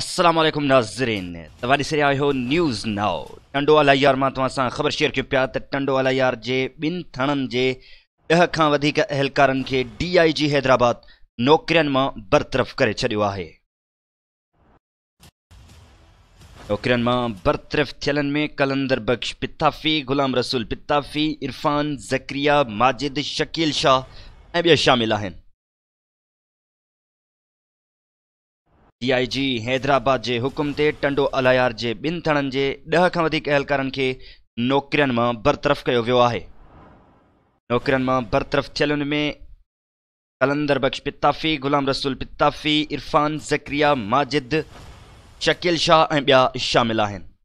असलम नाज़रीन तवारी ॾिसी रहिया न्यूज़ नाओ टंडो यार मां तव्हां सां ख़बर शेयर कयूं पिया त टंडो यार जे ॿिनि थाणनि जे ॾह खां वधीक अहिलकारनि खे डी आई जी हैदराबाद नौकिरियुनि मां बरतरफ़ करे छॾियो आहे नौकिरियुनि मां बरतरफ़ थियलनि में कलंदर बख़्श पिताफ़ी ग़ुलाम रसूल पिताफ़ी इरफ़ान ज़्रिया माजिद शकील शाह ऐं ॿिया शामिल आहिनि डीआईजी हैदराबाद के हुकुम ते टंडो अलायार के बिन थणनि के दह खां वधीक एहलकारनि में बरतरफ़ किया वो है नौकिरियुनि में बरतरफ़ थियल में कलंदर बख्श पिताफी ग़ुलाम रसूल पिताफी इरफ़ान ज़क्रिया माजिद शकील शाह ऐं शामिल आहिनि